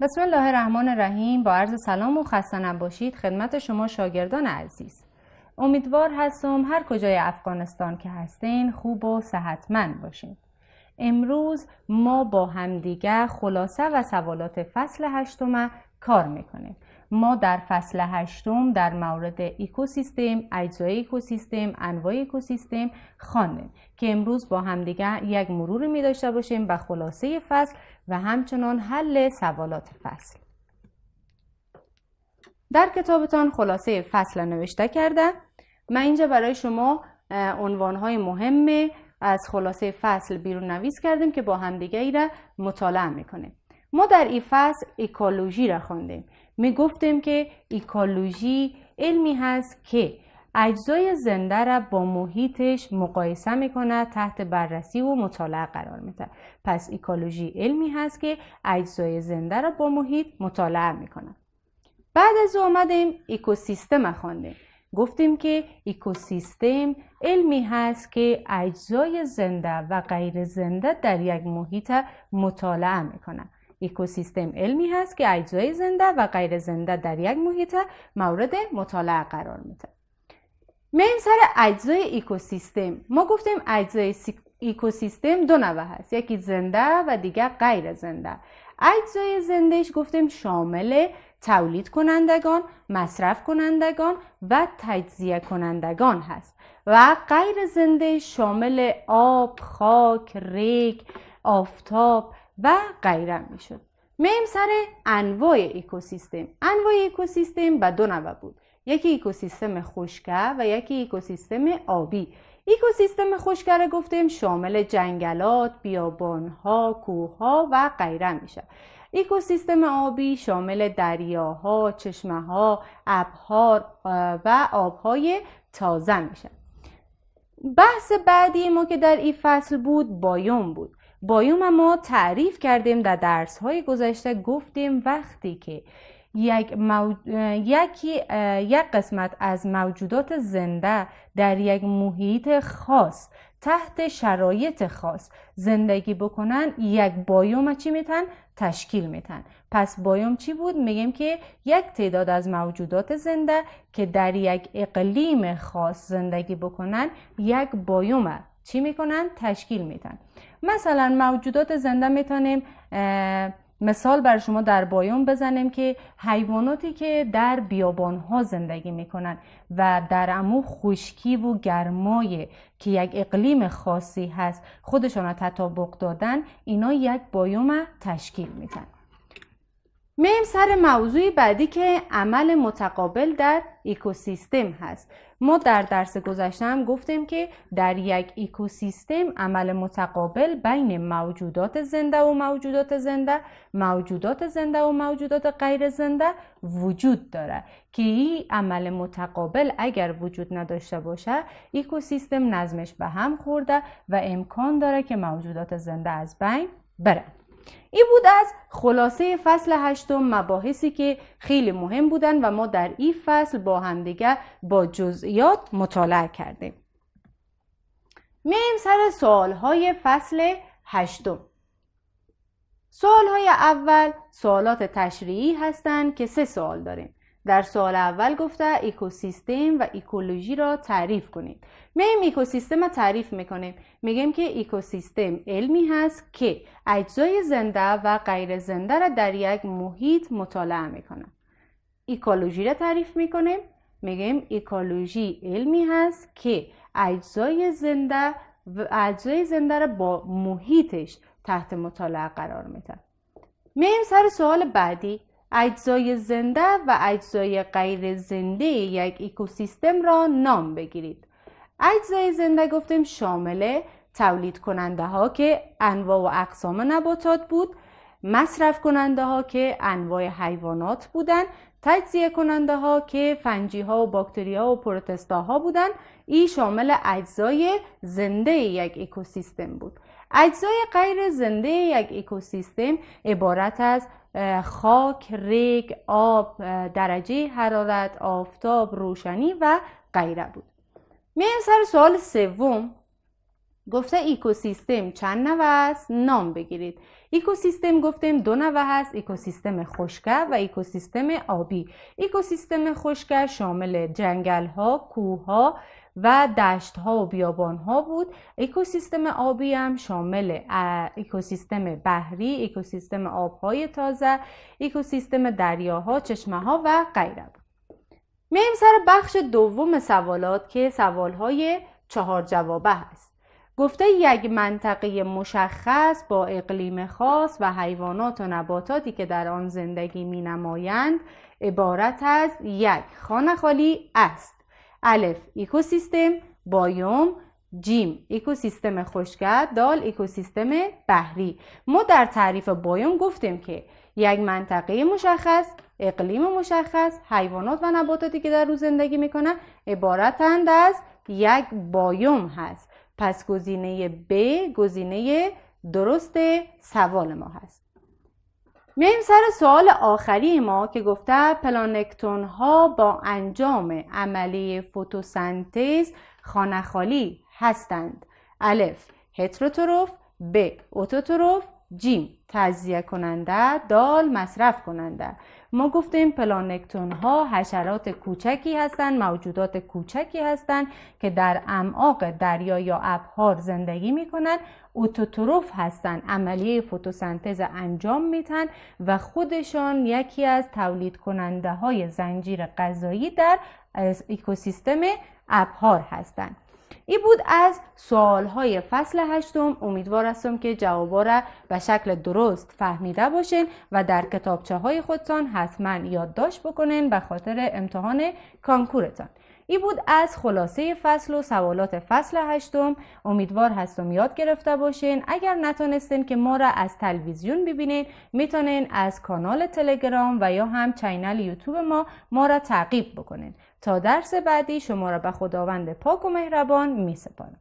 بسم الله الرحمن الرحیم با عرض سلام و خسته باشید خدمت شما شاگردان عزیز امیدوار هستم هر کجای افغانستان که هستین خوب و صحتمند باشین امروز ما با همدیگه خلاصه و سوالات فصل هشتم کار میکنه ما در فصل هشتم در مورد ایکوسیستم، اجزای ایکوسیستم، انواع ایکوسیستم خواندیم که امروز با همدیگه یک مرور می داشته باشیم به خلاصه فصل و همچنان حل سوالات فصل. در کتابتان خلاصه فصل نوشته کرده من اینجا برای شما عنوانهای مهم از خلاصه فصل بیرون نویس کردیم که با همدیگه ای را مطالعه میکنیم ما در این فصل اکولوژی را خواندیم می گفتیم که اکولوژی علمی هست که اجزای زنده را با محیطش مقایسه میکنه تحت بررسی و مطالعه قرار میده پس اکولوژی علمی هست که اجزای زنده را با محیط مطالعه میکنه بعد از آمدیم اکوسیستم خواندیم گفتیم که اکوسیستم علمی هست که اجزای زنده و غیر زنده در یک محیط مطالعه میکنه ایکوسیستم علمی هست که اجزای زنده و غیر زنده در یک محیط مورد مطالعه قرار میده میریم سر اجزای ایکوسیستم ما گفتیم اجزای ایکوسیستم دو نوع هست یکی زنده و دیگر غیر زنده اجزای زندهش گفتیم شامل تولید کنندگان، مصرف کنندگان و تجزیه کنندگان هست و غیر زنده شامل آب، خاک، ریگ، آفتاب، و غیره میشد میم سر انواع اکوسیستم انواع اکوسیستم به دو نوع بود یکی اکوسیستم خشکه و یکی اکوسیستم آبی اکوسیستم خشکه را گفتیم شامل جنگلات، بیابانها، کوهها و غیره میشه اکوسیستم آبی شامل دریاها، چشمه ها، و آبهای تازه میشه بحث بعدی ما که در این فصل بود بایوم بود بایوم ما تعریف کردیم در درس های گذشته گفتیم وقتی که یک, یکی... یک قسمت از موجودات زنده در یک محیط خاص تحت شرایط خاص زندگی بکنن یک بایوم چی میتن؟ تشکیل میتن پس بایوم چی بود؟ میگیم که یک تعداد از موجودات زنده که در یک اقلیم خاص زندگی بکنن یک بایوم چی میکنن تشکیل میدن مثلا موجودات زنده میتونیم مثال بر شما در بایوم بزنیم که حیواناتی که در بیابان ها زندگی میکنن و در امو خشکی و گرمای که یک اقلیم خاصی هست خودشان را تطابق دادن اینا یک بایوم تشکیل میدن میم سر موضوع بعدی که عمل متقابل در ایکوسیستم هست ما در درس گذشته هم گفتیم که در یک ایکوسیستم عمل متقابل بین موجودات زنده و موجودات زنده موجودات زنده و موجودات غیر زنده وجود داره که این عمل متقابل اگر وجود نداشته باشه ایکوسیستم نظمش به هم خورده و امکان داره که موجودات زنده از بین برن این بود از خلاصه فصل هشتم مباحثی که خیلی مهم بودن و ما در این فصل با همدیگه با جزئیات مطالعه کردیم میریم سر سوال های فصل هشتم سوال های اول سوالات تشریعی هستند که سه سوال داریم در سوال اول گفته اکوسیستم و اکولوژی را تعریف کنید میایم اکوسیستم را تعریف میکنیم میگیم که اکوسیستم علمی هست که اجزای زنده و غیر زنده را در یک محیط مطالعه میکنه اکولوژی را تعریف میکنیم میگیم اکولوژی علمی هست که اجزای زنده و اجزای زنده را با محیطش تحت مطالعه قرار میده میایم سر سوال بعدی اجزای زنده و اجزای غیر زنده یک اکوسیستم را نام بگیرید اجزای زنده گفتیم شامل تولید کننده ها که انواع و اقسام نباتات بود مصرف کننده ها که انواع حیوانات بودند تجزیه کننده ها که فنجی ها و باکتری ها و پروتستا ها بودن این شامل اجزای زنده یک اکوسیستم بود اجزای غیر زنده یک اکوسیستم عبارت از خاک ریگ آب درجه حرارت آفتاب روشنی و غیره بود میایم سر سوال سوم گفته ایکوسیستم چند نوع است نام بگیرید ایکوسیستم گفتیم دو نوع هست ایکوسیستم خشکه و ایکوسیستم آبی ایکوسیستم خشکه شامل جنگل ها کوه ها و دشت ها و بیابان ها بود اکوسیستم آبی هم شامل اکوسیستم بحری اکوسیستم آبهای تازه اکوسیستم دریاها چشمه ها و غیره بود میایم سر بخش دوم سوالات که سوال های چهار جوابه هست گفته یک منطقه مشخص با اقلیم خاص و حیوانات و نباتاتی که در آن زندگی می نمایند عبارت از یک خانه خالی است الف ایکوسیستم بایوم جیم اکوسیستم خشکت دال اکوسیستم بحری ما در تعریف بایوم گفتیم که یک منطقه مشخص اقلیم مشخص حیوانات و نباتاتی که در رو زندگی میکنن عبارتند از یک بایوم هست پس گزینه ب گزینه درست سوال ما هست میایم سر سوال آخری ما که گفته پلانکتون ها با انجام عملی فتوسنتز خانخالی هستند الف هتروتروف ب اوتوتروف جیم تجزیه کننده دال مصرف کننده ما گفتیم پلانکتون ها حشرات کوچکی هستند موجودات کوچکی هستند که در امعاق دریا یا ابهار زندگی می کنند اوتوتروف هستند عملیه فتوسنتز انجام میتن و خودشان یکی از تولید کننده های زنجیر غذایی در اکوسیستم ابهار هستند این بود از سوالهای فصل هشتم امیدوار هستم که جوابا را به شکل درست فهمیده باشین و در کتابچه های خودتان حتما یادداشت بکنین به خاطر امتحان کانکورتان این بود از خلاصه فصل و سوالات فصل هشتم امیدوار هستم یاد گرفته باشین اگر نتونستین که ما را از تلویزیون ببینین میتونین از کانال تلگرام و یا هم چینل یوتیوب ما ما را تعقیب بکنین تا درس بعدی شما را به خداوند پاک و مهربان میسپارم